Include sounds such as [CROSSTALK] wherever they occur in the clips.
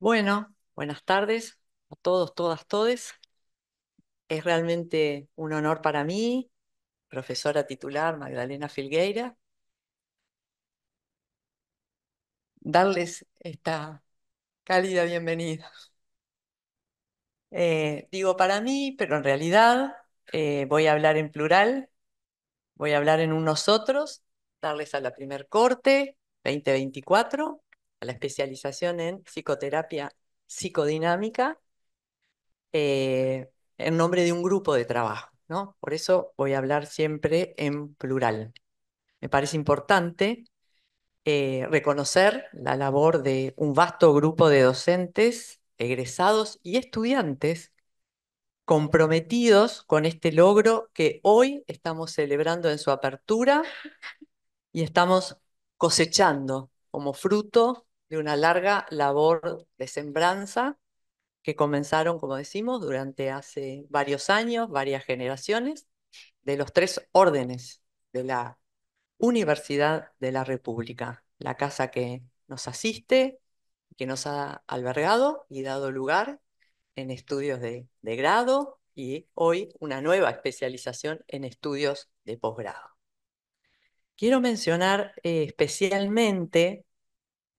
Bueno, buenas tardes a todos, todas, todes. Es realmente un honor para mí, profesora titular Magdalena Filgueira, darles esta cálida bienvenida. Eh, digo para mí, pero en realidad eh, voy a hablar en plural, voy a hablar en unos nosotros, darles a la primer corte, 2024, a la especialización en psicoterapia psicodinámica eh, en nombre de un grupo de trabajo, ¿no? Por eso voy a hablar siempre en plural. Me parece importante eh, reconocer la labor de un vasto grupo de docentes, egresados y estudiantes comprometidos con este logro que hoy estamos celebrando en su apertura y estamos cosechando como fruto de una larga labor de sembranza que comenzaron, como decimos, durante hace varios años, varias generaciones, de los tres órdenes de la Universidad de la República, la casa que nos asiste, que nos ha albergado y dado lugar en estudios de, grado y hoy una nueva especialización en estudios de posgrado. Quiero mencionar eh, especialmente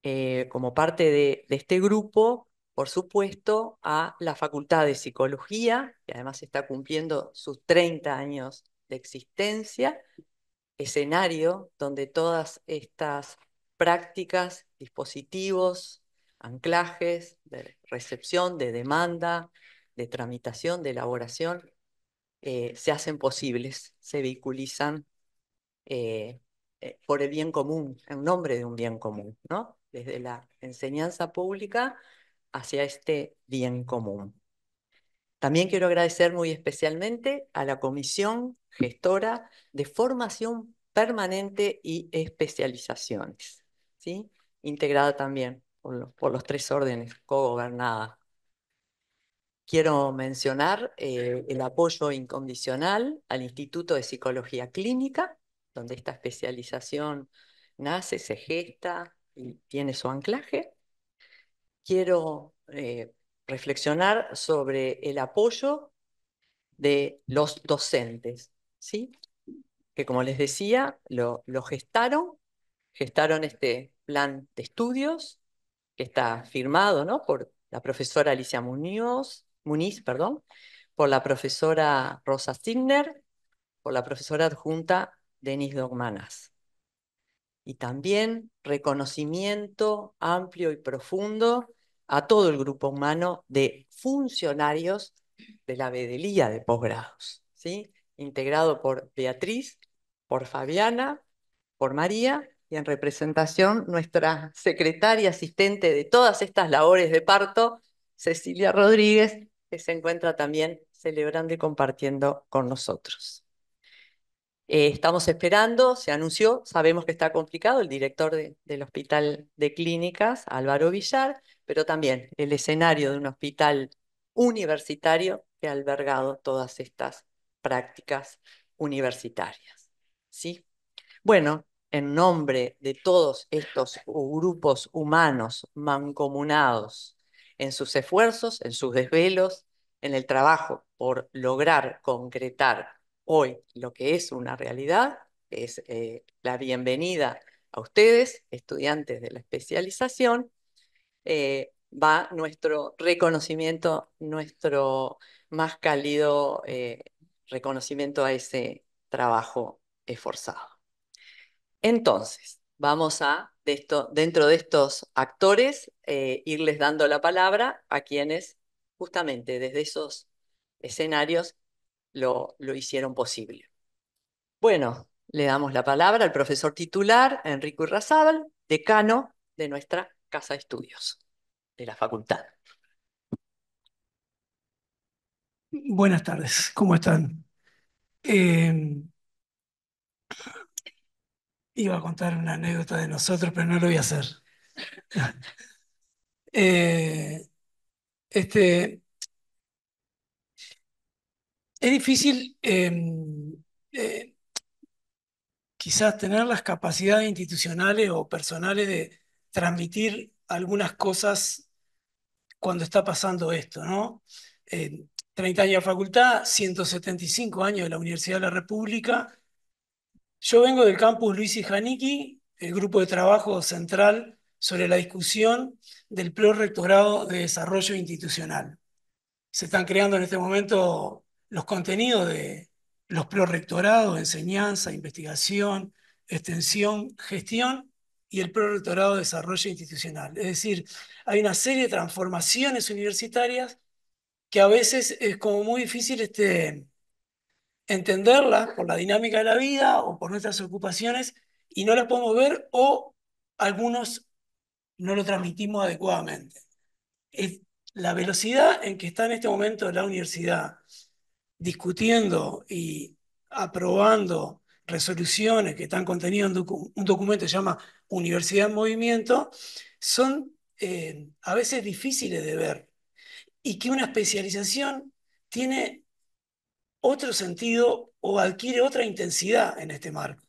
eh, como parte de, este grupo, por supuesto, a la Facultad de Psicología, que además está cumpliendo sus 30 años de existencia, escenario donde todas estas prácticas, dispositivos, anclajes de recepción, de demanda, de tramitación, de elaboración, eh, se hacen posibles, se vehiculizan eh, por el bien común, en nombre de un bien común, ¿no? desde la enseñanza pública hacia este bien común. También quiero agradecer muy especialmente a la Comisión Gestora de Formación Permanente y Especializaciones, ¿sí? integrada también por los, tres órdenes, co-gobernadas. Quiero mencionar eh, el apoyo incondicional al Instituto de Psicología Clínica, donde esta especialización nace, se gesta, tiene su anclaje. Quiero eh, reflexionar sobre el apoyo de los docentes, ¿sí? que como les decía, lo, gestaron, gestaron este plan de estudios que está firmado ¿no? por la profesora Alicia Muñoz, Muniz, perdón, por la profesora Rosa Signer, por la profesora adjunta Denise Dogmanas y también reconocimiento amplio y profundo a todo el grupo humano de funcionarios de la bedelía de posgrados, ¿sí? integrado por Beatriz, por Fabiana, por María y en representación nuestra secretaria asistente de todas estas labores de parto, Cecilia Rodríguez, que se encuentra también celebrando y compartiendo con nosotros. Eh, estamos esperando, se anunció, sabemos que está complicado el director del Hospital de Clínicas, Álvaro Villar, pero también el escenario de un hospital universitario que ha albergado todas estas prácticas universitarias. ¿sí? Bueno, en nombre de todos estos grupos humanos mancomunados en sus esfuerzos, en sus desvelos, en el trabajo por lograr concretar hoy lo que es una realidad es eh, la bienvenida a ustedes, estudiantes de la especialización. Eh, va nuestro reconocimiento, nuestro más cálido eh, reconocimiento a ese trabajo esforzado. Entonces, vamos a, dentro de estos actores, irles dando la palabra a quienes justamente desde esos escenarios lo, hicieron posible. Bueno, le damos la palabra al profesor titular, Enrico Irrazábal, decano de nuestra Casa de Estudios de la facultad. Buenas tardes, ¿cómo están? Eh, iba a contar una anécdota de nosotros, pero no lo voy a hacer. [LAUGHS] Eh, este, es difícil em, eh, quizás tener las capacidades institucionales o personales de transmitir algunas cosas cuando está pasando esto, ¿no? 30 años de facultad, 175 años de la Universidad de la República. Yo vengo del campus Luis y Janicki, el grupo de trabajo central sobre la discusión del Prorectorado de Desarrollo Institucional. Se están creando en este momento los contenidos de los prorectorados, enseñanza, investigación, extensión, gestión y el prorectorado de desarrollo institucional. Es decir, hay una serie de transformaciones universitarias que a veces es como muy difícil este, entenderlas por la dinámica de la vida o por nuestras ocupaciones y no las podemos ver o algunos no lo transmitimos adecuadamente. la velocidad en que está en este momento la universidad, discutiendo y aprobando resoluciones que están contenidas en un documento que se llama Universidad en Movimiento, son eh, a veces difíciles de ver y que una especialización tiene otro sentido o adquiere otra intensidad en este marco.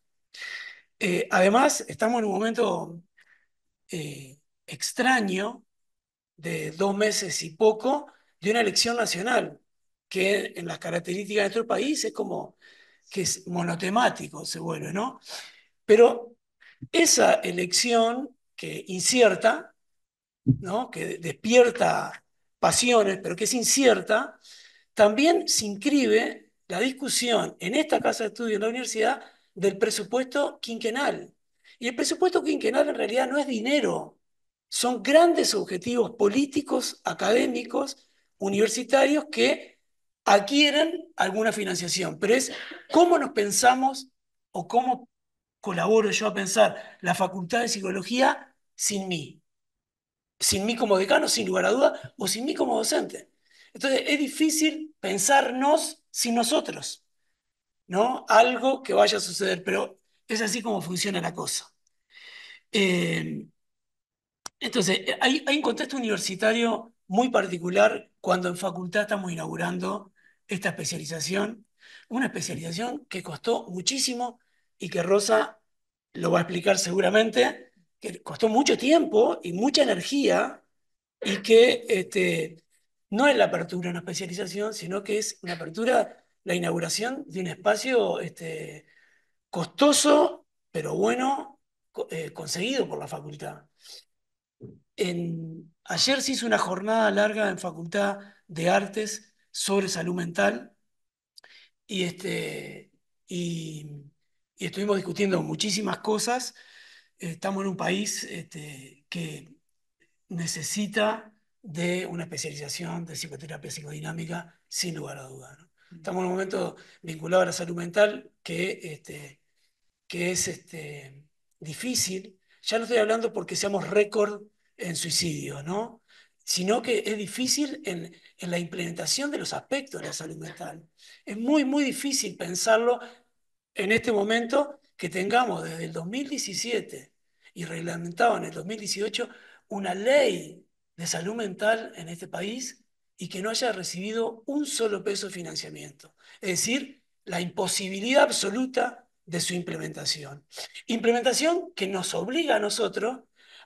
Eh, además, estamos en un momento eh, extraño de dos meses y poco de una elección nacional que en las características de nuestro país es como que es monotemático, se vuelve, ¿no? Pero esa elección que incierta, ¿no? que despierta pasiones, pero que es incierta, también se inscribe la discusión en esta casa de estudio en la universidad del presupuesto quinquenal. Y el presupuesto quinquenal en realidad no es dinero, son grandes objetivos políticos, académicos, universitarios que adquieren alguna financiación, pero es cómo nos pensamos o cómo colaboro yo a pensar la facultad de psicología sin mí, sin mí como decano, sin lugar a duda, o sin mí como docente. Entonces es difícil pensarnos sin nosotros, ¿no? Algo que vaya a suceder, pero es así como funciona la cosa. Eh, entonces, hay, un contexto universitario muy particular cuando en facultad estamos inaugurando esta especialización, una especialización que costó muchísimo y que Rosa lo va a explicar seguramente, que costó mucho tiempo y mucha energía y que este, no es la apertura de una especialización, sino que es una apertura, la inauguración de un espacio este, costoso, pero bueno, eh, conseguido por la facultad. En, Ayer se hizo una jornada larga en Facultad de Artes sobre salud mental y, este, y, estuvimos discutiendo muchísimas cosas. Estamos en un país este, que necesita de una especialización de psicoterapia psicodinámica, sin lugar a duda. Mm. Estamos en un momento vinculado a la salud mental que, este, que es este, difícil. Ya no estoy hablando porque seamos récord en suicidio, ¿no? sino que es difícil en, en, la implementación de los aspectos de la salud mental. Es muy, muy difícil pensarlo en este momento que tengamos desde el 2017 y reglamentado en el 2018 una ley de salud mental en este país y que no haya recibido un solo peso de financiamiento. Es decir, la imposibilidad absoluta de su implementación. Implementación que nos obliga a nosotros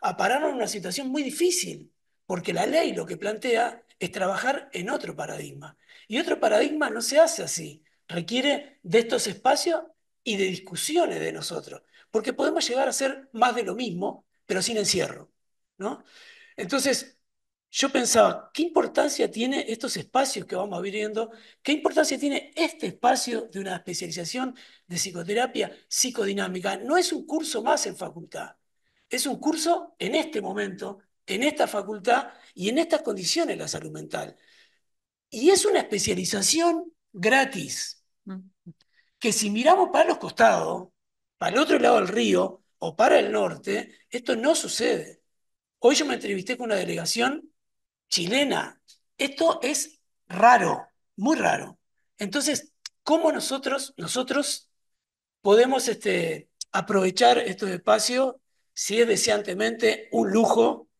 a pararnos en una situación muy difícil, porque la ley lo que plantea es trabajar en otro paradigma. Y otro paradigma no se hace así, requiere de estos espacios y de discusiones de nosotros, porque podemos llegar a ser más de lo mismo, pero sin encierro. ¿no? Entonces, yo pensaba, ¿qué importancia tiene estos espacios que vamos abriendo? ¿Qué importancia tiene este espacio de una especialización de psicoterapia psicodinámica? No es un curso más en facultad, es un curso en este momento, en esta facultad y en estas condiciones la salud mental. Y es una especialización gratis, que si miramos para los costados, para el otro lado del río o para el norte, esto no sucede. Hoy yo me entrevisté con una delegación chilena. Esto es raro, muy raro. Entonces, ¿cómo nosotros, nosotros podemos este, aprovechar estos espacios si es deseantemente un lujo,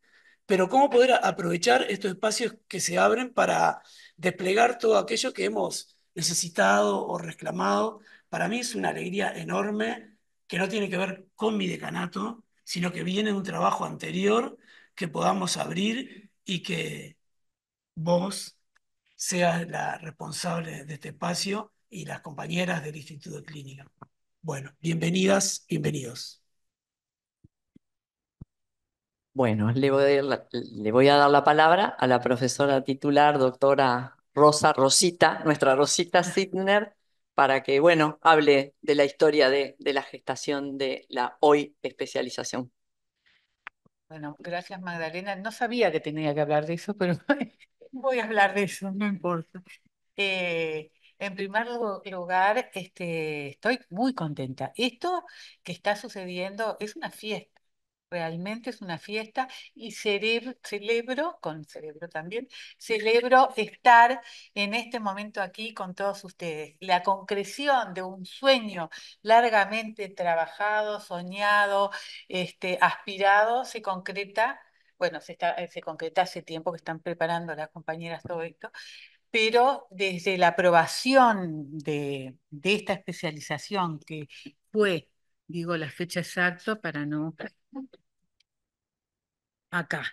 pero cómo poder aprovechar estos espacios que se abren para desplegar todo aquello que hemos necesitado o reclamado. Para mí es una alegría enorme que no tiene que ver con mi decanato, sino que viene de un trabajo anterior que podamos abrir y que vos seas la responsable de este espacio y las compañeras del Instituto de Clínica. Bueno, bienvenidas, bienvenidos. Bueno, le voy a, dar la palabra a la profesora titular, doctora Rosa Rosita, nuestra Rosita Sidner, para que, bueno, hable de la historia de, la gestación de la hoy especialización. Bueno, gracias Magdalena. No sabía que tenía que hablar de eso, pero [LAUGHS] voy a hablar de eso, no importa. Eh, en primer lugar, este, estoy muy contenta. Esto que está sucediendo es una fiesta realmente es una fiesta y celebro, con cerebro también, celebro estar en este momento aquí con todos ustedes. La concreción de un sueño largamente trabajado, soñado, este, aspirado, se concreta, bueno, se, está, eh, se concreta hace tiempo que están preparando las compañeras todo esto, pero desde la aprobación de, de, esta especialización que fue, digo la fecha exacta para no acá.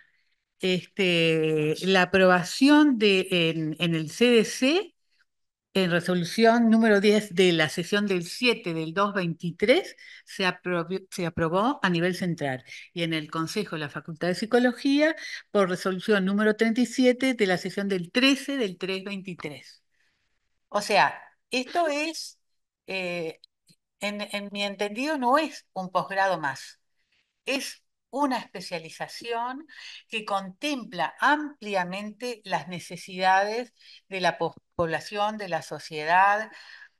Este, la aprobación de, en, el CDC, en resolución número 10 de la sesión del 7 del 223, se, aprobó, se aprobó a nivel central. Y en el Consejo de la Facultad de Psicología, por resolución número 37 de la sesión del 13 del 323. O sea, esto es, eh, en, en mi entendido, no es un posgrado más. Es una especialización que contempla ampliamente las necesidades de la población, de la sociedad,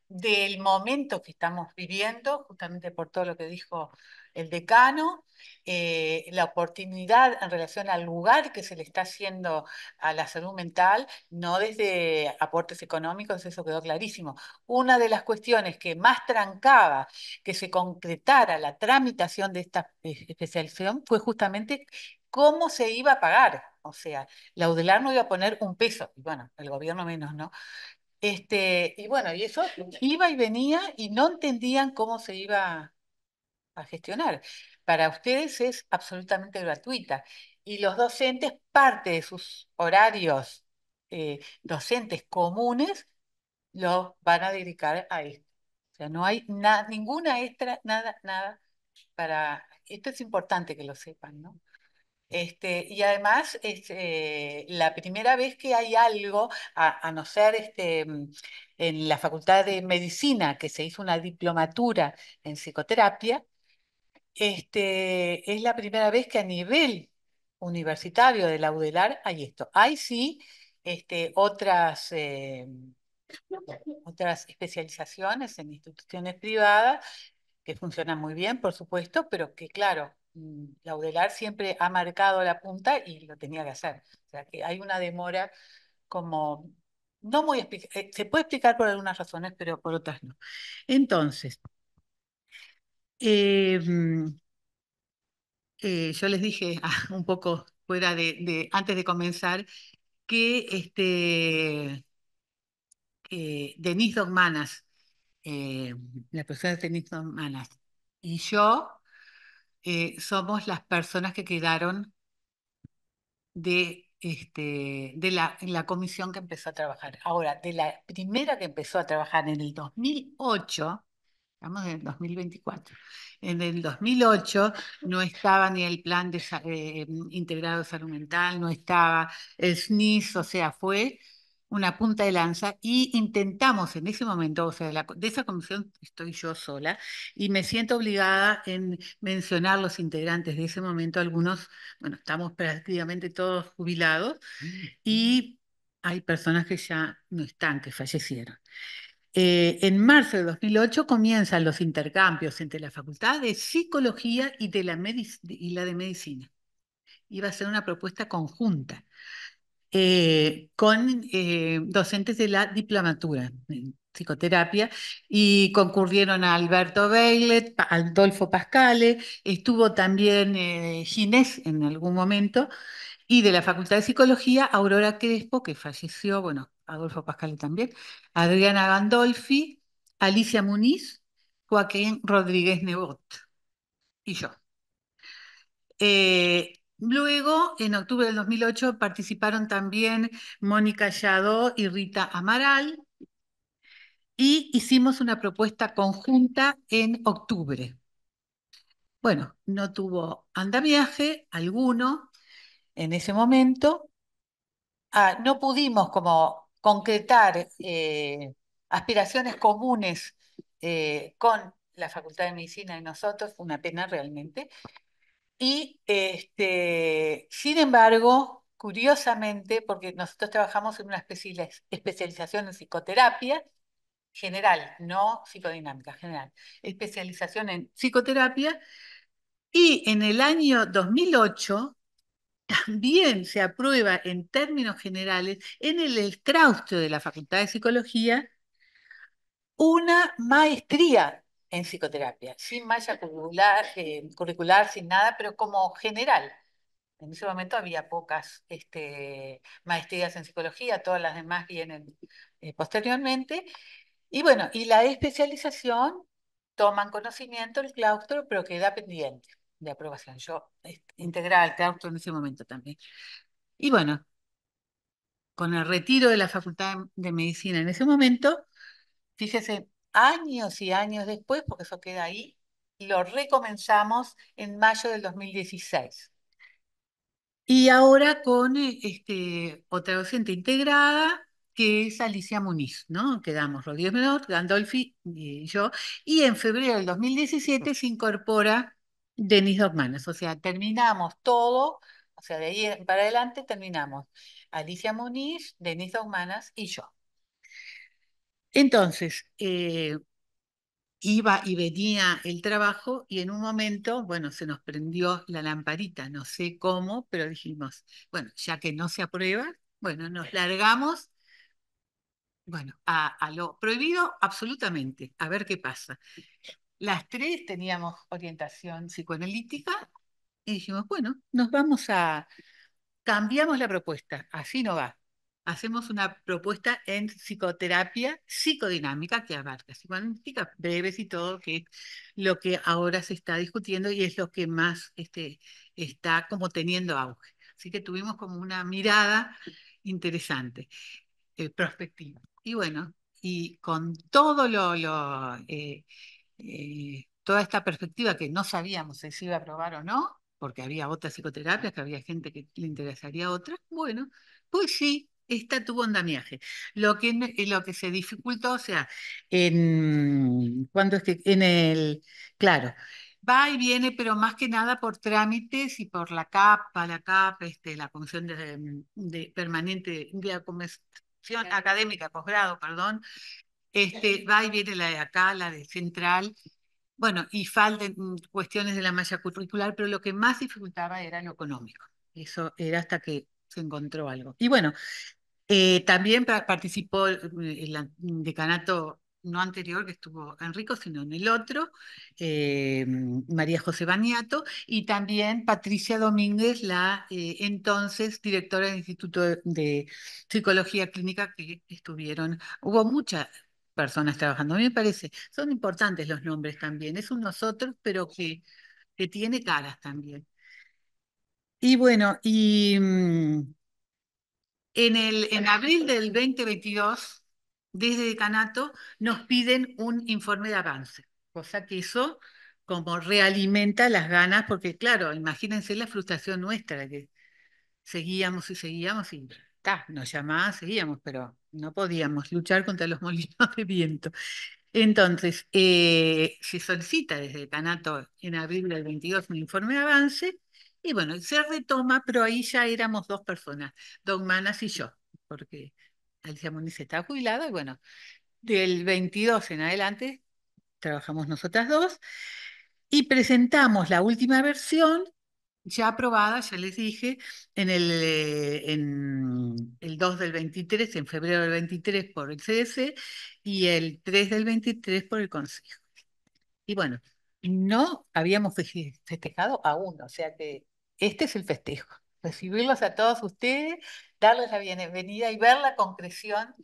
del momento que estamos viviendo, justamente por todo lo que dijo el decano, eh, la oportunidad en relación al lugar que se le está haciendo a la salud mental, no desde aportes económicos, eso quedó clarísimo. Una de las cuestiones que más trancaba que se concretara la tramitación de esta especialización fue justamente cómo se iba a pagar. O sea, la Laudelar no iba a poner un peso, y bueno, el gobierno menos, ¿no? Este, y bueno, y eso iba y venía y no entendían cómo se iba a gestionar para ustedes es absolutamente gratuita. Y los docentes, parte de sus horarios eh, docentes comunes, los van a dedicar a esto. O sea, no hay nada ninguna extra, nada, nada para... Esto es importante que lo sepan, ¿no? Este, y además es este, la primera vez que hay algo, a, no ser este, en la Facultad de Medicina, que se hizo una diplomatura en psicoterapia, este, es la primera vez que a nivel universitario de la UDELAR hay esto. Hay sí este, otras, eh, otras especializaciones en instituciones privadas que funcionan muy bien, por supuesto, pero que claro, mm, la UDELAR siempre ha marcado la punta y lo tenía que hacer. O sea que hay una demora como no muy eh, se puede explicar por algunas razones, pero por otras no. Entonces, eh, mm, eh, yo les dije [LAUGHS] ah, un poco fuera de, antes de comenzar que este, Denise Dogmanas, eh, la de Denise Dogmanas y yo somos las personas que quedaron de, este, de la, la comisión que empezó a trabajar. Ahora, de la primera que empezó a trabajar en el 2008, estamos en el 2024. En el 2008 no estaba ni el plan eh, integrado de salud mental, no estaba el SNIS, o sea, fue una punta de lanza y intentamos en ese momento, o sea, de, esa comisión estoy yo sola y me siento obligada en mencionar los integrantes de ese momento, algunos, bueno, estamos prácticamente todos jubilados mm. y hay personas que ya no están, que fallecieron. Eh, en marzo de 2008 comienzan los intercambios entre la Facultad de Psicología y, la, de Medicina. Iba a ser una propuesta conjunta eh, con eh, docentes de la diplomatura en psicoterapia y concurrieron a Alberto Beilet, Adolfo Pascale, estuvo también Ginés en algún momento y de la Facultad de Psicología, Aurora Crespo, que falleció, bueno, Adolfo Pascal también, Adriana Gandolfi, Alicia Muniz, Joaquín Rodríguez Nebot y yo. Eh, luego, en octubre del 2008, participaron también Mónica Yadó y Rita Amaral y hicimos una propuesta conjunta en octubre. Bueno, no tuvo andamiaje alguno en ese momento. Ah, no pudimos como concretar eh, aspiraciones comunes eh, con la Facultad de Medicina y nosotros, una pena realmente. Y este, sin embargo, curiosamente, porque nosotros trabajamos en una especialización en psicoterapia general, no psicodinámica, general, especialización en psicoterapia, y en el año 2008 también se aprueba en términos generales en el claustro de la Facultad de Psicología una maestría en psicoterapia, sin malla curricular, eh, curricular sin nada, pero como general. En ese momento había pocas este, maestrías en psicología, todas las demás vienen eh, posteriormente. Y bueno, y la especialización toman conocimiento el claustro, pero queda pendiente de aprobación. Yo integraba el claustro en ese momento también. Y bueno, con el retiro de la Facultad de Medicina en ese momento, fíjese, años y años después, porque eso queda ahí, lo recomenzamos en mayo del 2016. Y ahora con eh, este, otra docente integrada, que es Alicia Muniz, ¿no? Quedamos Rodríguez Menor, Gandolfi y yo. Y en febrero del 2017 se incorpora Denis Dogmanas, O sea, terminamos todo, o sea, de ahí para adelante terminamos Alicia Muniz, Denis Dogmanas y yo. Entonces, eh, iba y venía el trabajo y en un momento, bueno, se nos prendió la lamparita, no sé cómo, pero dijimos, bueno, ya que no se aprueba, bueno, nos largamos, bueno, a, a lo prohibido absolutamente, a ver qué pasa. Las tres teníamos orientación psicoanalítica y dijimos, bueno, nos vamos a, cambiamos la propuesta, así no va. Hacemos una propuesta en psicoterapia psicodinámica que abarca psicoanalítica breves y todo, que es lo que ahora se está discutiendo y es lo que más este, está como teniendo auge. Así que tuvimos como una mirada interesante, eh, prospectiva. Y bueno, y con todo lo, eh, eh, toda esta perspectiva que no sabíamos si se iba a aprobar o no, porque había otras psicoterapias, que había gente que le interesaría otras, bueno, pues sí, esta tuvo un Lo que, eh, lo que se dificultó, o sea, en, cuando es que, en el, claro, va y viene, pero más que nada por trámites y por la CAPA, la CAP, este, la Comisión de, de Permanente de Académica, posgrado, perdón, este, va y viene la de acá, la de central, bueno, y faltan mm, cuestiones de la malla curricular, pero lo que más dificultaba era lo económico. Eso era hasta que se encontró algo. Y bueno, eh, también participó eh, el decanato no anterior que estuvo Enrico, sino en el otro, eh, María José Baniato, y también Patricia Domínguez, la entonces directora del Instituto de, Psicología Clínica que estuvieron. Hubo muchas personas trabajando. A mí me parece, son importantes los nombres también. Es un nosotros, pero que, que tiene caras también. Y bueno, y mm, en, el, en abril del 2022, desde Decanato, nos piden un informe de avance, cosa que eso como realimenta las ganas, porque claro, imagínense la frustración nuestra, que seguíamos y seguíamos y nos llamaba, seguíamos, pero no podíamos luchar contra los [LAUGHS] molinos de viento. Entonces, eh, se solicita desde Tanato en abril del 22 un informe de avance y bueno, se retoma, pero ahí ya éramos dos personas, Don Manas y yo, porque Alicia Moniz está jubilada y bueno, del 22 en adelante trabajamos nosotras dos y presentamos la última versión ya aprobada, ya les dije, en el, eh, el 2 del 23, en febrero del 23 por el CDC y el 3 del 23 por el Consejo. Y bueno, no habíamos festejado aún, o sea que este es el festejo, [LAUGHS] recibirlos a todos ustedes, darles la bienvenida y ver la concreción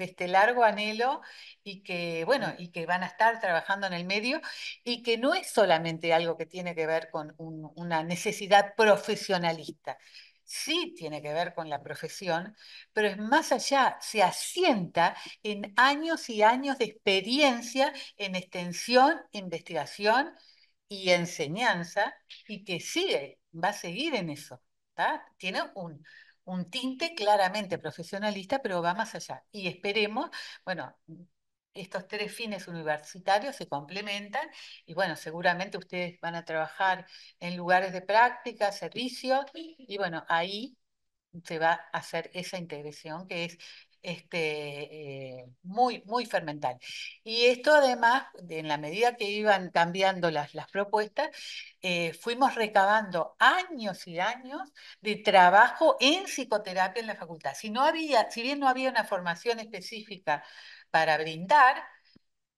de este largo anhelo y que, bueno, y que van a estar trabajando en el medio y que no es solamente algo que tiene que ver con una necesidad profesionalista. Sí tiene que ver con la profesión, pero es más allá, se asienta en años y años de experiencia en extensión, investigación y enseñanza y que sigue, va a seguir en eso. Tiene un, un tinte claramente profesionalista, pero va más allá. Y esperemos, bueno, estos tres fines universitarios se complementan y bueno, seguramente ustedes van a trabajar en lugares de práctica, servicios y bueno, ahí se va a hacer esa integración que es este, eh, muy, muy fermental. Y esto además, en la medida que iban cambiando las, las propuestas, eh, fuimos recabando años y años de trabajo en psicoterapia en la facultad. Si, no había, si bien no había una formación específica para brindar,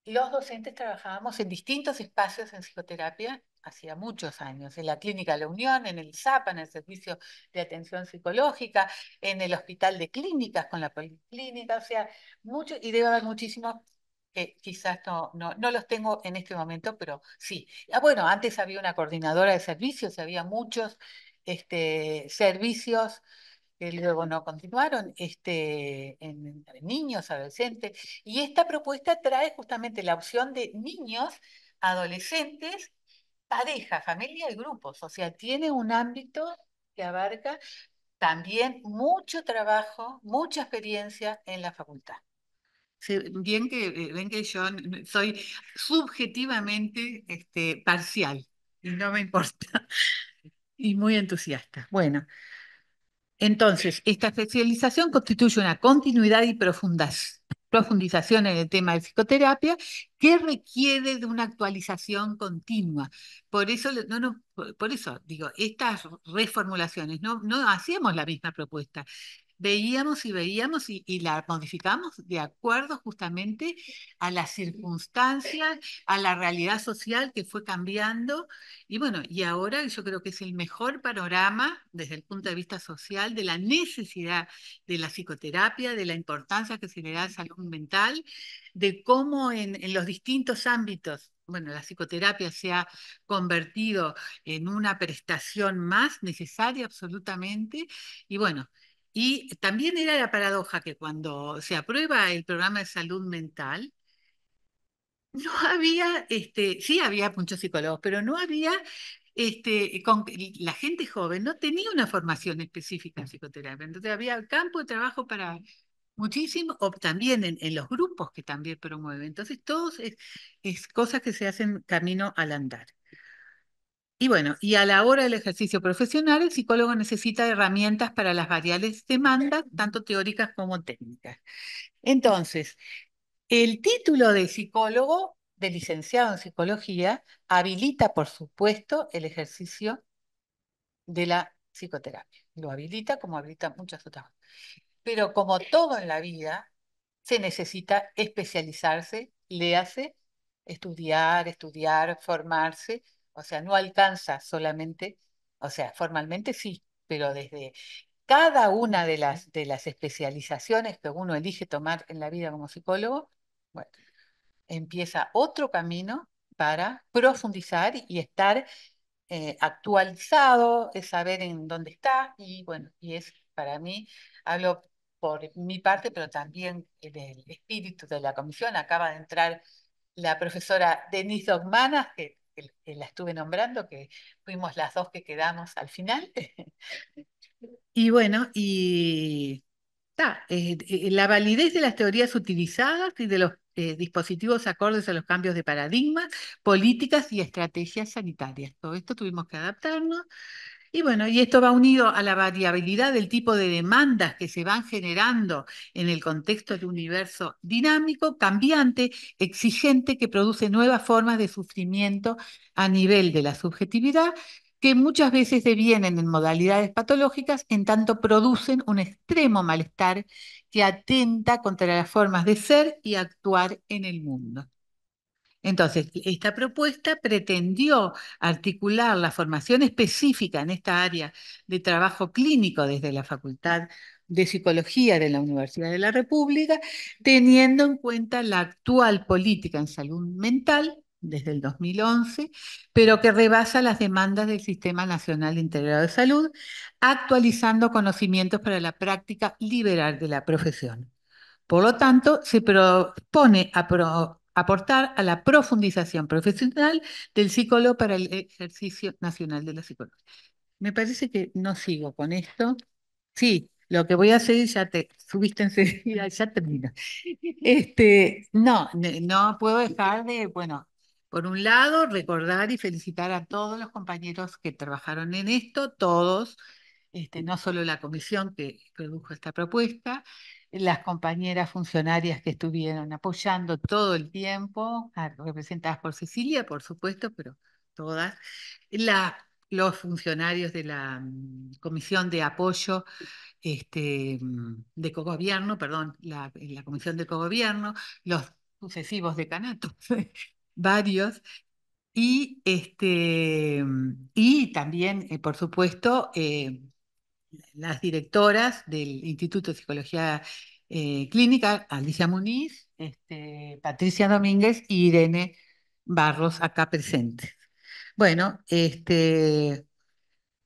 los docentes trabajábamos en distintos espacios en psicoterapia hacía muchos años, en la Clínica de La Unión, en el SAPA, en el Servicio de Atención Psicológica, en el Hospital de Clínicas, con la Policlínica, o sea, mucho, y debe haber muchísimos que quizás no, no, los tengo en este momento, pero sí. Ah, bueno, antes había una coordinadora de servicios, había muchos este, servicios que luego no continuaron, este, niños, adolescentes, y esta propuesta trae justamente la opción de niños, adolescentes, pareja, familia y grupos. O sea, tiene un ámbito que abarca también mucho trabajo, mucha experiencia en la facultad. bien que, ven eh, que yo soy subjetivamente este, parcial y no me [LAUGHS] importa. Y muy entusiasta. Bueno, entonces, esta especialización constituye una continuidad y profundización en el tema de psicoterapia que requiere de una actualización continua. Por eso, no, no, por eso digo, estas reformulaciones, no, no hacíamos la misma propuesta veíamos y veíamos y, la modificamos de acuerdo justamente a las circunstancias, a la realidad social que fue cambiando. Y bueno, y ahora yo creo que es el mejor panorama desde el punto de vista social de la necesidad de la psicoterapia, de la importancia que se le da a la salud mental, de cómo en, en los distintos ámbitos bueno, la psicoterapia se ha convertido en una prestación más necesaria absolutamente. Y bueno, y también era la paradoja que cuando se aprueba el programa de salud mental, no había, este, sí había muchos psicólogos, pero no había, este, con, la gente joven no tenía una formación específica en psicoterapia, entonces había campo de trabajo para muchísimo, o también en, los grupos que también promueven. Entonces, todos es, es cosas que se hacen camino al andar. Y bueno, y a la hora del ejercicio profesional, el psicólogo necesita herramientas para las variables demandas, tanto teóricas como técnicas. Entonces, el título de psicólogo, de licenciado en psicología, habilita, por supuesto, el ejercicio de la psicoterapia. Lo habilita como habilita muchas otras. Pero como todo en la vida, se necesita especializarse, léase, estudiar, estudiar, formarse o sea, no alcanza solamente, o sea, formalmente sí, pero desde cada una de las, de las especializaciones que uno elige tomar en la vida como psicólogo, bueno, empieza otro camino para profundizar y estar eh, actualizado, es saber en dónde está y bueno, y es para mí, hablo por mi parte, pero también del espíritu de la comisión. Acaba de entrar la profesora Denise Dogmanas, que que, la estuve nombrando, que fuimos las dos que quedamos al final. y bueno, y eh, eh, la validez de las teorías utilizadas y de los eh, dispositivos acordes a los cambios de paradigma políticas y estrategias sanitarias. Todo esto tuvimos que adaptarnos. Y bueno, y esto va unido a la variabilidad del tipo de demandas que se van generando en el contexto de un universo dinámico, cambiante, exigente, que produce nuevas formas de sufrimiento a nivel de la subjetividad, que muchas veces devienen en modalidades patológicas, en tanto producen un extremo malestar que atenta contra las formas de ser y actuar en el mundo. Entonces, esta propuesta pretendió articular la formación específica en esta área de trabajo clínico desde la Facultad de Psicología de la Universidad de la República, teniendo en cuenta la actual política en salud mental desde el 2011, pero que rebasa las demandas del Sistema Nacional Integrado de Salud, actualizando conocimientos para la práctica liberal de la profesión. Por lo tanto, se propone a aportar a la profundización profesional del psicólogo para el ejercicio nacional de la psicología. Me parece que no sigo con esto. Sí, lo que voy a hacer, ya te subiste enseguida, ya termino. Este, no, no puedo dejar de, bueno, por un lado, recordar y felicitar a todos los compañeros que trabajaron en esto, todos, este, no solo la comisión que produjo esta propuesta, las compañeras funcionarias que estuvieron apoyando todo el tiempo, representadas por Cecilia, por supuesto, pero todas, los funcionarios de la mm, Comisión de Apoyo este, mm, de Cogobierno, perdón, la, Comisión de Cogobierno, los sucesivos decanatos, [LAUGHS] varios, y, este, mm, y también, eh, por supuesto, eh, las directoras del Instituto de Psicología eh, Clínica, Alicia Muniz, este, Patricia Domínguez y Irene Barros, acá presentes. Bueno, este,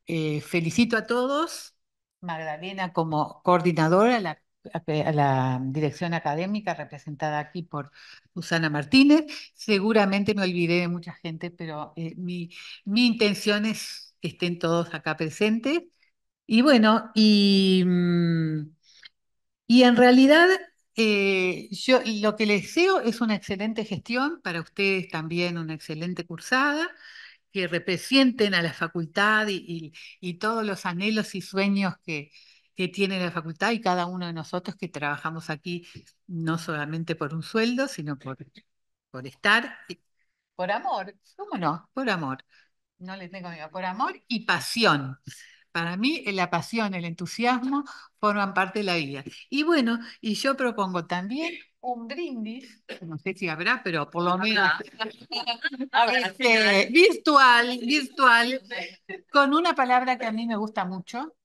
eh, felicito a todos, Magdalena como coordinadora, la, a la dirección académica representada aquí por Susana Martínez. Seguramente me olvidé de mucha gente, pero eh, mi, mi intención es que estén todos acá presentes. Y bueno, y, mm, y en realidad eh, yo lo que les deseo es una excelente gestión, para ustedes también una excelente cursada, que representen a la facultad y, todos los anhelos y sueños que, que tiene la facultad y cada uno de nosotros que trabajamos aquí no solamente por un sueldo, sino por, por estar, eh, por amor, ¿cómo no? Por amor. No le tengo miedo, por amor y pasión. Para mí eh, la pasión, el entusiasmo forman parte de la vida. Y bueno, y yo propongo también un brindis, no sé si habrá, pero por lo menos [LAUGHS] este, virtual, virtual, con una palabra que a mí me gusta mucho,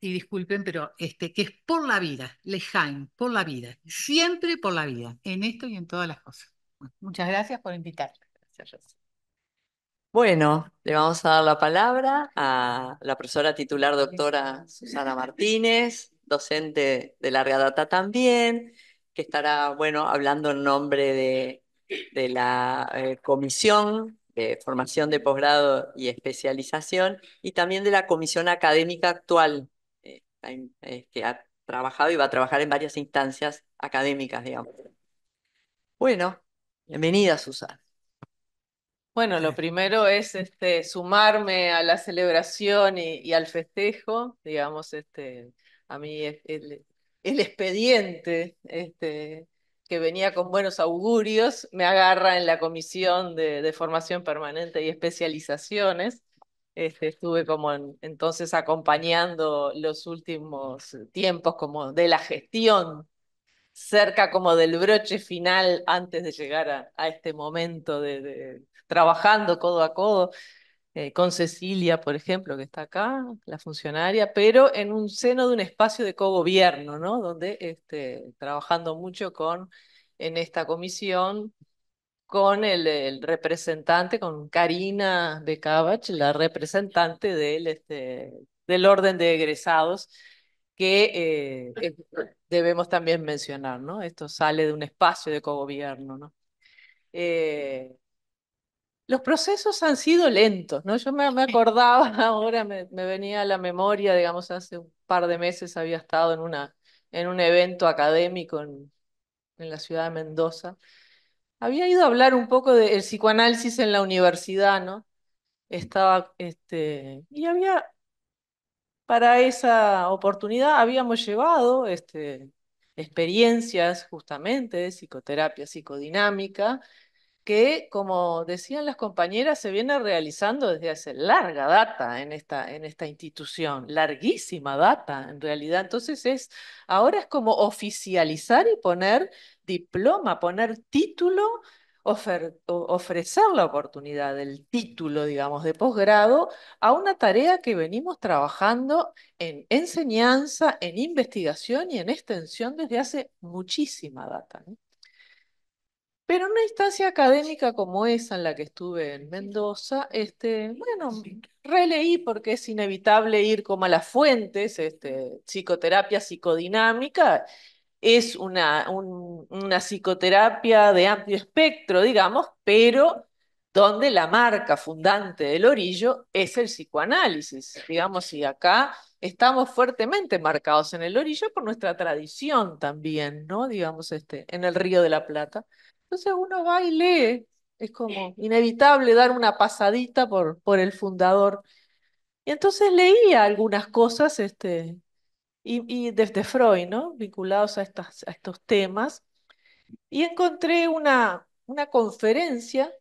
y disculpen, pero este, que es por la vida, Lejain, por la vida, siempre por la vida, en esto y en todas las cosas. Muchas gracias por invitarme. Gracias, bueno, le vamos a dar la palabra a la profesora titular doctora Susana Martínez, docente de larga data también, que estará, bueno, hablando en nombre de, la eh, Comisión de Formación de Posgrado y Especialización y también de la Comisión Académica actual, eh, eh, que ha trabajado y va a trabajar en varias instancias académicas, digamos. Bueno, bienvenida, Susana. Bueno, lo primero es este, sumarme a la celebración y, al festejo, digamos, este, a mí el, el, expediente este, que venía con buenos augurios me agarra en la comisión de, formación permanente y especializaciones. Este, estuve como entonces acompañando los últimos tiempos como de la gestión cerca como del broche final antes de llegar a, este momento de, trabajando codo a codo eh, con Cecilia, por ejemplo, que está acá, la funcionaria, pero en un seno de un espacio de cogobierno, ¿no? Donde este, trabajando mucho con, en esta comisión con el, representante, con Karina de Kavach, la representante del, este, del orden de egresados que eh, debemos también mencionar, ¿no? Esto sale de un espacio de cogobierno, ¿no? Eh, los procesos han sido lentos, ¿no? Yo me, acordaba, [LAUGHS] ahora me, venía a la memoria, digamos, hace un par de meses había estado en, una, en un evento académico en, la ciudad de Mendoza. Había ido a hablar un poco del psicoanálisis en la universidad, ¿no? Estaba, este, y había para esa oportunidad habíamos llevado este, experiencias justamente de psicoterapia psicodinámica que, como decían las compañeras, se viene realizando desde hace larga data en esta, en esta institución, larguísima data en realidad. Entonces es, ahora es como oficializar y poner diploma, poner título ofrecer la oportunidad del título, digamos, de posgrado a una tarea que venimos trabajando en enseñanza, en investigación y en extensión desde hace muchísima data. Pero en una instancia académica como esa en la que estuve en Mendoza, este, bueno, releí porque es inevitable ir como a las fuentes, este, psicoterapia psicodinámica, es una, una psicoterapia de amplio espectro, digamos, pero donde la marca fundante del orillo es el psicoanálisis, digamos, y acá estamos fuertemente marcados en el orillo por nuestra tradición también, ¿no? Digamos, este, en el Río de la Plata. Entonces uno va y lee, es como inevitable dar una pasadita por, por el fundador. Y entonces leía algunas cosas este, y, desde Freud, ¿no? Vinculados a, estos temas. Y encontré una, una conferencia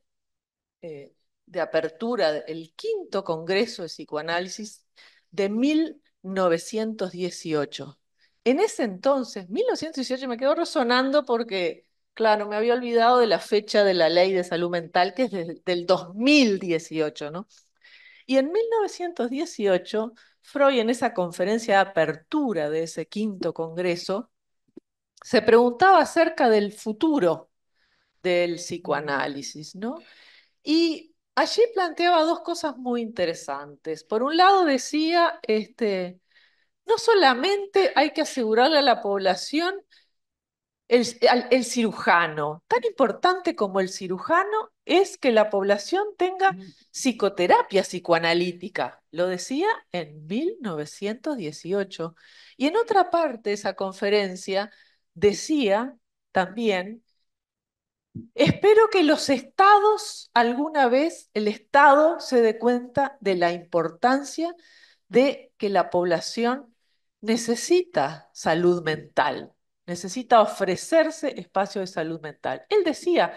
eh, de apertura del quinto Congreso de Psicoanálisis de 1918. En ese entonces, 1918, me quedó resonando porque, claro, me había olvidado de la fecha de la ley de salud mental, que es del 2018, ¿no? Y en 1918 Freud en esa conferencia de apertura de ese quinto congreso se preguntaba acerca del futuro del psicoanálisis, ¿no? Y allí planteaba dos cosas muy interesantes. Por un lado decía, este, no solamente hay que asegurarle a la población el, cirujano. Tan importante como el cirujano es que la población tenga psicoterapia psicoanalítica. Lo decía en 1918. Y en otra parte de esa conferencia decía también, espero que los estados, alguna vez el Estado se dé cuenta de la importancia de que la población necesita salud mental necesita ofrecerse espacio de salud mental. Él decía,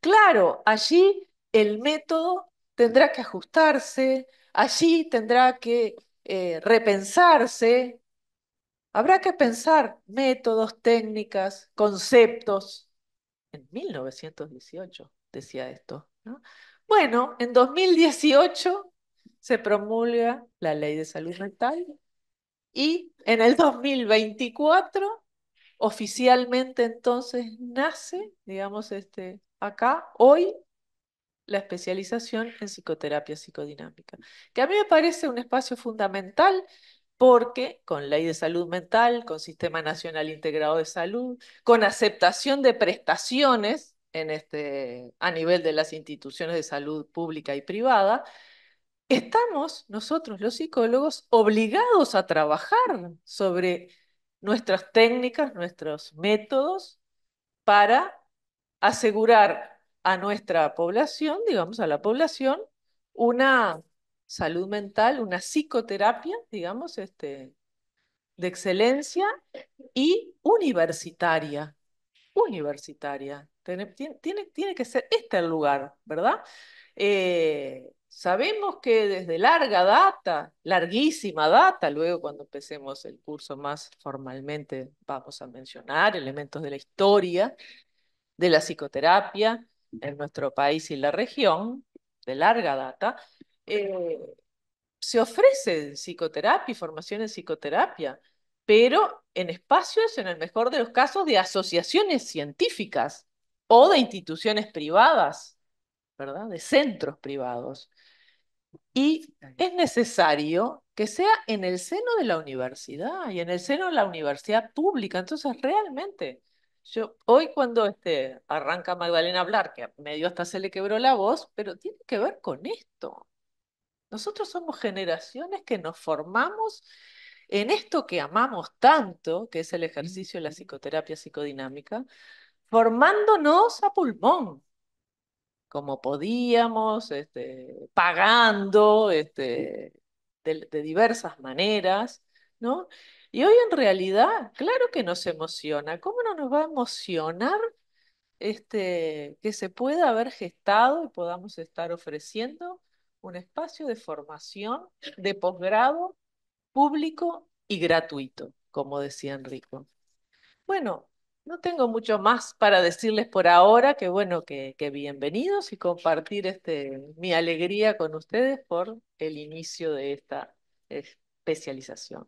claro, allí el método tendrá que ajustarse, allí tendrá que eh, repensarse, habrá que pensar métodos, técnicas, conceptos. En 1918 decía esto. Bueno, en 2018 se promulga la ley de salud mental y en el 2024 Oficialmente entonces nace, digamos, este, acá, hoy, la especialización en psicoterapia psicodinámica, que a mí me parece un espacio fundamental porque con ley de salud mental, con Sistema Nacional Integrado de Salud, con aceptación de prestaciones en este, a nivel de las instituciones de salud pública y privada, estamos nosotros los psicólogos obligados a trabajar sobre nuestras técnicas, nuestros métodos para asegurar a nuestra población, digamos a la población, una salud mental, una psicoterapia, digamos, este, de excelencia y universitaria. Universitaria. Tiene, tiene, que ser este el lugar, ¿verdad? Eh, Sabemos que desde larga data, larguísima data, luego cuando empecemos el curso más formalmente vamos a mencionar elementos de la historia de la psicoterapia en nuestro país y la región, de larga data, eh, se ofrece psicoterapia y formación en psicoterapia, pero en espacios, en el mejor de los casos, de asociaciones científicas o de instituciones privadas, ¿verdad? De centros privados. Y es necesario que sea en el seno de la universidad y en el seno de la universidad pública. Entonces, realmente, yo hoy cuando este, arranca Magdalena hablar, que medio hasta se le quebró la voz, pero tiene que ver con esto. Nosotros somos generaciones que nos formamos en esto que amamos tanto, que es el ejercicio de la psicoterapia psicodinámica, formándonos a pulmón, como podíamos, este, pagando este, de, diversas maneras, ¿no? Y hoy en realidad, claro que nos emociona. ¿Cómo no nos va a emocionar este, que se pueda haber gestado y podamos estar ofreciendo un espacio de formación de posgrado público y gratuito, como decía Enrico? Bueno, no tengo mucho más para decirles por ahora que bueno, que, bienvenidos y compartir este, mi alegría con ustedes por el inicio de esta especialización.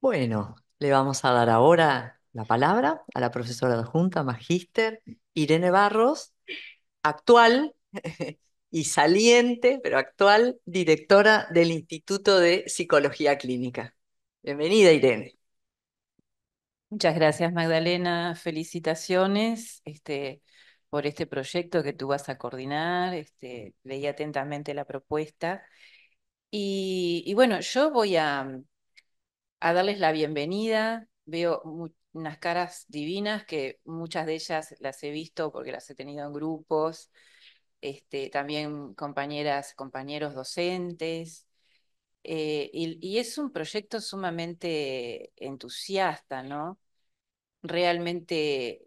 Bueno, le vamos a dar ahora la palabra a la profesora adjunta, magíster Irene Barros, actual [LAUGHS] y saliente, pero actual directora del Instituto de Psicología Clínica. Bienvenida, Irene. Muchas gracias, Magdalena. Felicitaciones este, por este proyecto que tú vas a coordinar. Este, leí atentamente la propuesta. Y, bueno, yo voy mm, a, darles la bienvenida. Veo unas caras divinas que muchas de ellas las he visto porque las he tenido en grupos. Este, también compañeras, compañeros docentes. Eh, y, es un proyecto sumamente entusiasta, ¿no? Realmente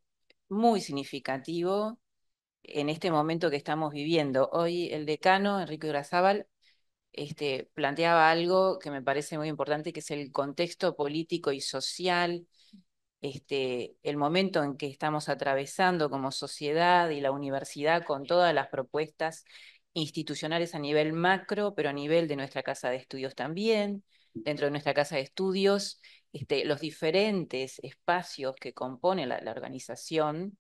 muy significativo en este momento que estamos viviendo. Hoy el decano, Enrique Grazábal, este, planteaba algo que me parece muy importante, que es el contexto político y social, este, el momento en que estamos atravesando como sociedad y la universidad con todas las propuestas institucionales a nivel macro, pero a nivel de nuestra casa de estudios también, dentro de nuestra casa de estudios, este, los diferentes espacios que componen la, organización,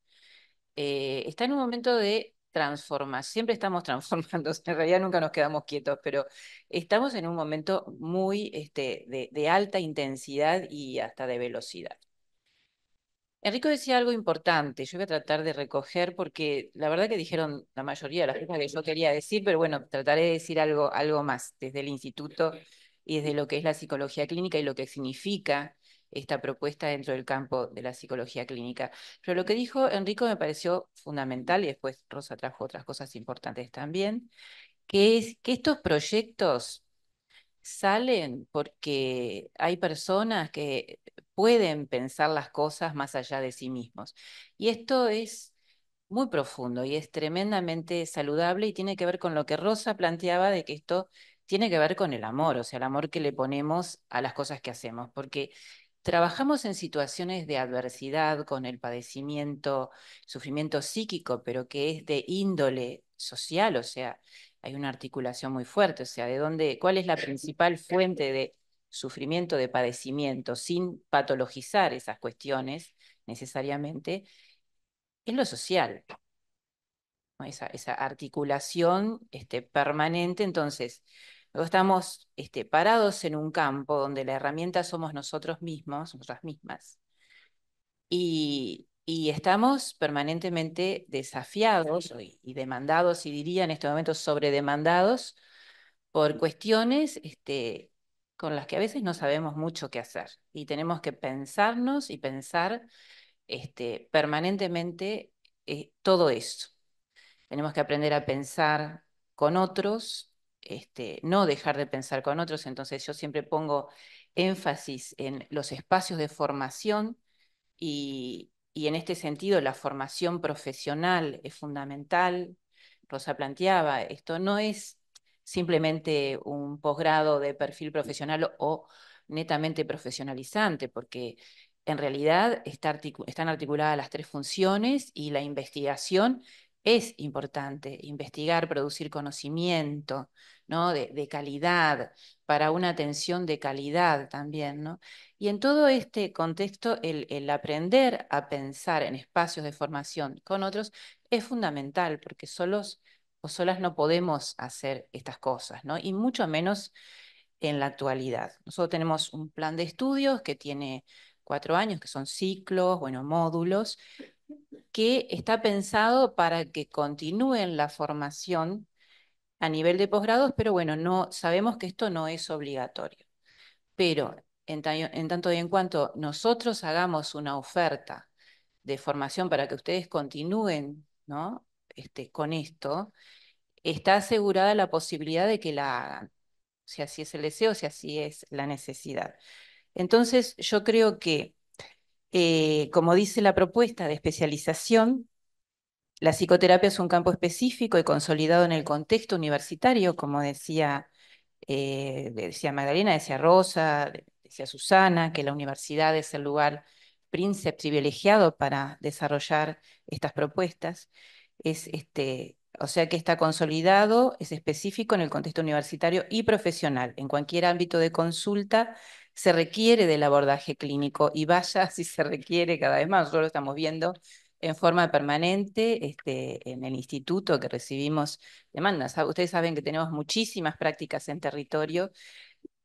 están eh, está en un momento de transformación, siempre estamos [LAUGHS] transformándose, en realidad nunca nos quedamos quietos, pero estamos en un momento muy este, de alta intensidad y hasta de velocidad. Enrico decía algo importante, yo voy a tratar de recoger porque la verdad que dijeron la mayoría de las cosas que yo quería decir, pero bueno, trataré de decir algo, algo más desde el instituto y desde lo que es la psicología clínica y lo que significa esta propuesta dentro del campo de la psicología clínica. Pero lo que dijo Enrico me pareció fundamental, y después Rosa trajo otras cosas importantes también, que es que estos proyectos salen porque hay personas que pueden pensar las cosas más allá de sí mismos. Y esto es muy profundo y es tremendamente saludable y tiene que ver con lo que Rosa planteaba de que esto tiene que ver con el amor, o sea, el amor que le ponemos a las cosas que hacemos, porque trabajamos en situaciones de adversidad, con el padecimiento, sufrimiento psíquico, pero que es de índole social, o sea, hay una articulación muy fuerte, o sea, de dónde, cuál es la [LAUGHS] principal fuente de sufrimiento, de padecimiento, sin patologizar esas cuestiones necesariamente, es lo social. Esa, articulación este, permanente. Entonces, estamos este, parados en un campo donde la herramienta somos nosotros mismos, nosotras mismas. Y, estamos permanentemente desafiados y, demandados, y diría en este momento sobredemandados, por cuestiones este, con las que a veces no sabemos mucho qué hacer y tenemos que pensarnos y pensar este, permanentemente eh, todo eso. Tenemos que aprender a pensar con otros, este, no dejar de pensar con otros, entonces yo siempre pongo énfasis en los espacios de formación y en este sentido la formación profesional es fundamental. Rosa planteaba, esto no es simplemente un posgrado de perfil profesional o netamente profesionalizante, porque en realidad están articuladas las tres funciones y la investigación es importante, investigar, producir conocimiento ¿no? de, calidad, para una atención de calidad también. Y en todo este contexto, el, el aprender a pensar en espacios de formación con otros es fundamental, porque solos o solas no podemos hacer estas cosas, ¿no? Y mucho menos en la actualidad. Nosotros tenemos un plan de estudios que tiene cuatro años, que son ciclos, bueno, módulos, que está pensado para que continúen la formación a nivel de posgrados, pero bueno, no, sabemos que esto no es obligatorio. Pero en, en tanto y en cuanto nosotros hagamos una oferta de formación para que ustedes continúen ¿no? Este, con esto, está asegurada la posibilidad de que la hagan, si así es el deseo, si así es la necesidad. Entonces, yo creo que, eh, como dice la propuesta de especialización, la psicoterapia es un campo específico y consolidado en el contexto universitario, como decía, eh, decía Magdalena, decía Rosa, decía Susana, que la universidad es el lugar príncipe privilegiado para desarrollar estas propuestas es este, o sea que está consolidado, es específico en el contexto universitario y profesional. En cualquier ámbito de consulta se requiere del abordaje clínico y vaya [LAUGHS] si se requiere cada vez más, nosotros lo estamos viendo en forma permanente este, en el instituto que recibimos demandas. Ustedes saben que tenemos muchísimas prácticas en territorio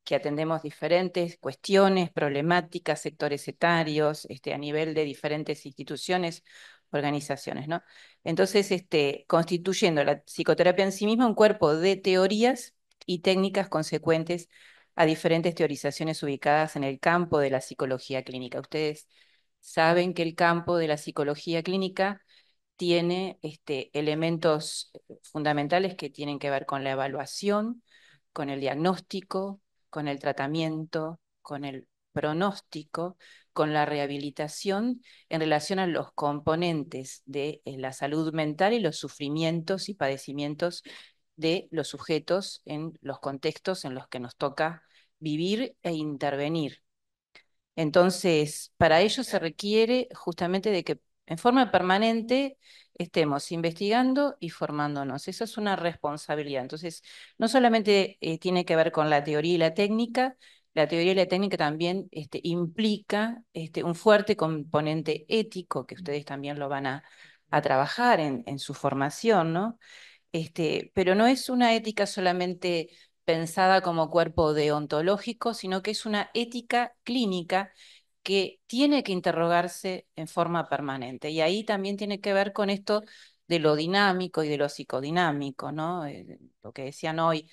que atendemos diferentes cuestiones, problemáticas, sectores etarios, este, a nivel de diferentes instituciones, organizaciones, ¿no? Entonces, este, constituyendo la psicoterapia en sí misma un cuerpo de teorías y técnicas consecuentes a diferentes teorizaciones ubicadas en el campo de la psicología clínica. Ustedes saben que el campo de la psicología clínica tiene este, elementos fundamentales que tienen que ver con la evaluación, con el diagnóstico, con el tratamiento, con el pronóstico, con la rehabilitación en relación a los componentes de eh, la salud mental y los sufrimientos y padecimientos de los sujetos en los contextos en los que nos toca vivir e intervenir. Entonces, para ello se requiere justamente de que en forma permanente estemos investigando y formándonos. Esa es una responsabilidad. Entonces, no solamente eh, tiene que ver con la teoría y la técnica, la teoría y la técnica también este, implica este, un fuerte componente ético, que ustedes también lo van a, trabajar en, su formación, ¿no? Este, pero no es una ética solamente pensada como cuerpo deontológico, sino que es una ética clínica que tiene que interrogarse en forma permanente. Y ahí también tiene que ver con esto de lo dinámico y de lo psicodinámico, ¿no? Eh, lo que decían hoy,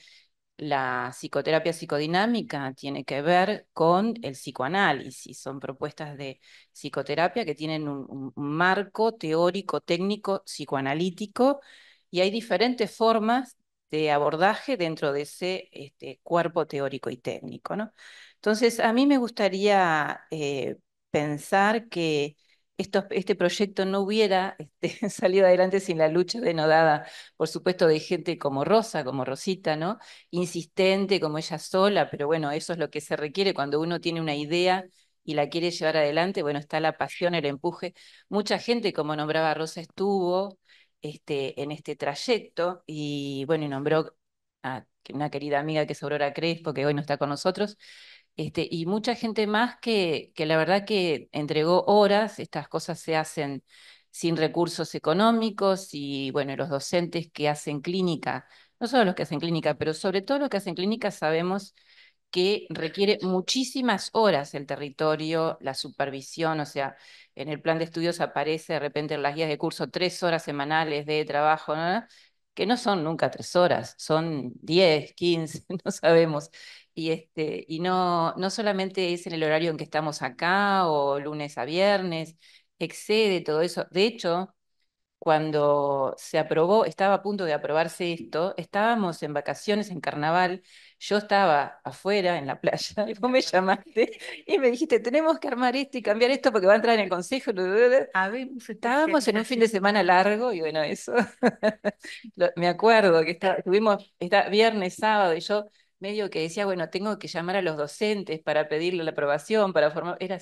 la psicoterapia psicodinámica tiene que ver con el psicoanálisis. Son propuestas de psicoterapia que tienen un, marco teórico, técnico, psicoanalítico, y hay diferentes formas de abordaje dentro de ese este, cuerpo teórico y técnico. ¿no? Entonces, a mí me gustaría eh, pensar que este proyecto no hubiera este, [LAUGHS] salido adelante sin la lucha denodada, por supuesto, de gente como Rosa, como Rosita, ¿no? Insistente, como ella sola, pero bueno, eso es lo que se requiere cuando uno tiene una idea y la quiere llevar adelante, bueno, está la pasión, el empuje. Mucha gente, como nombraba Rosa, estuvo este, en este trayecto y bueno, y nombró a una querida amiga que es Aurora Crespo, que hoy no está con nosotros, este, y mucha gente más que, la verdad que entregó horas, estas cosas se hacen sin recursos económicos y bueno, los docentes que hacen clínica, no solo los que hacen clínica, pero sobre todo los que hacen clínica sabemos que requiere muchísimas horas el territorio, la supervisión, o sea, en el plan de estudios aparece de repente en las guías de curso tres horas semanales de trabajo, que no son nunca tres horas, son diez, quince, [LAUGHS] no sabemos y, este, y no, no solamente es en el horario en que estamos acá o lunes a viernes, excede todo eso. De hecho, cuando se aprobó, estaba a punto de aprobarse esto, estábamos en vacaciones en carnaval, yo estaba afuera en la playa [LAUGHS] y vos me llamaste y me dijiste, tenemos que armar esto y cambiar esto porque va a entrar en el consejo. estábamos en un fin de semana largo y bueno, eso, [LAUGHS] me acuerdo que estuvimos, está, viernes, sábado y yo medio que decía, bueno, tengo que llamar a los docentes para pedirle la aprobación, para formar, era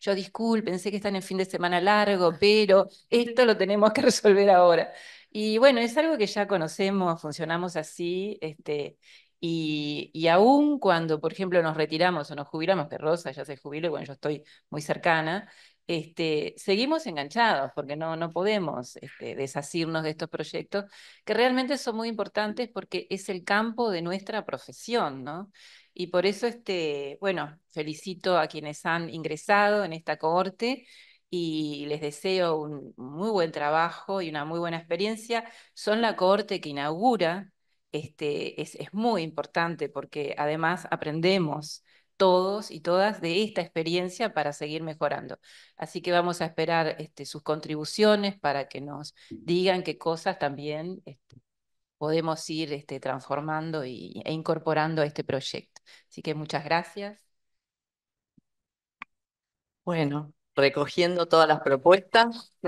yo disculpen, sé que están en fin de semana largo, pero esto lo tenemos que [LAUGHS] resolver ahora. Y bueno, es algo que ya conocemos, funcionamos así, este, y, y aún cuando, por ejemplo, nos retiramos o nos jubilamos, que Rosa ya se jubiló bueno, yo estoy muy cercana, este, seguimos enganchados porque no, no podemos este, deshacernos de estos proyectos que realmente son muy importantes porque es el campo de nuestra profesión, Y por eso, este, bueno, felicito a quienes han ingresado en esta cohorte y les deseo un muy buen trabajo y una muy buena experiencia. Son la cohorte que inaugura, este, es muy importante porque además aprendemos todos y todas de esta experiencia para seguir mejorando. Así que vamos a esperar este, sus contribuciones para que nos digan qué cosas también este, podemos ir este, transformando y, e incorporando a este proyecto. Así que muchas gracias. Bueno, recogiendo todas las propuestas. [LAUGHS]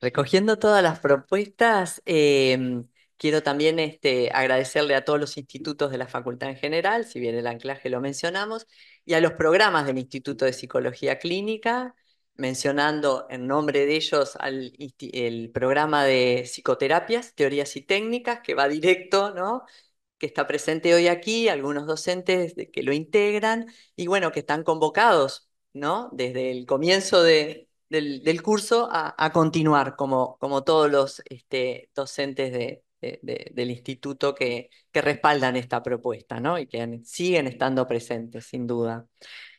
Recogiendo todas las propuestas, em, quiero también este, agradecerle a todos los institutos de la facultad en general, si bien el anclaje lo mencionamos, y a los programas del Instituto de Psicología Clínica, mencionando en nombre de ellos al, el programa de psicoterapias, teorías y técnicas, que va directo, ¿no? que está presente hoy aquí, algunos docentes que lo integran y bueno, que están convocados desde el comienzo del, curso a, continuar, como, todos los este, docentes del instituto que, respaldan esta propuesta, Y que siguen estando presentes, sin duda.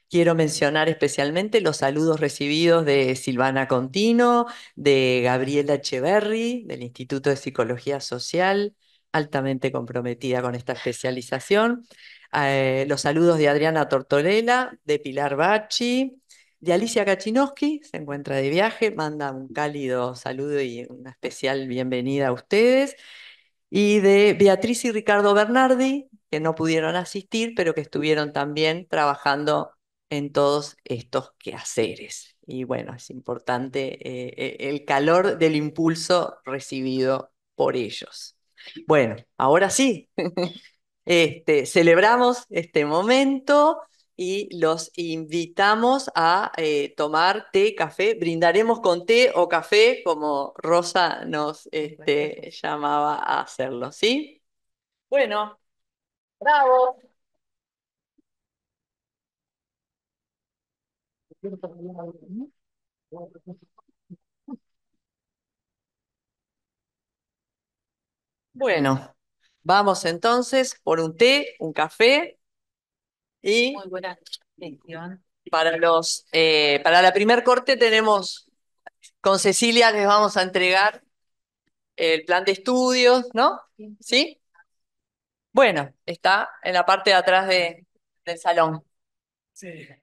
Quiero mencionar especialmente los saludos recibidos de Silvana Contino, de Gabriela Echeverri, del Instituto de Psicología Social, altamente comprometida con esta especialización, eh, los saludos de Adriana Tortorella, de Pilar Bacci, de Alicia Kaczynowski, se encuentra de viaje, manda un cálido saludo y una especial bienvenida a ustedes, y de Beatriz y Ricardo Bernardi, que no pudieron asistir, pero que estuvieron también trabajando en todos estos quehaceres. Y bueno, es importante eh, e-, el calor del impulso recibido por ellos. Bueno, ahora sí. [LAUGHS] Este, celebramos este momento y los invitamos a eh, tomar té, café. Brindaremos con té o café, como Rosa nos este, llamaba a hacerlo, ¿sí? Bueno, bravo. Bueno. Vamos entonces por un té, un café y para los eh, para la primer corte tenemos con Cecilia les vamos a entregar el plan de estudios, ¿no? ¿Sí? Bueno, está en la parte de atrás del salón. Sí.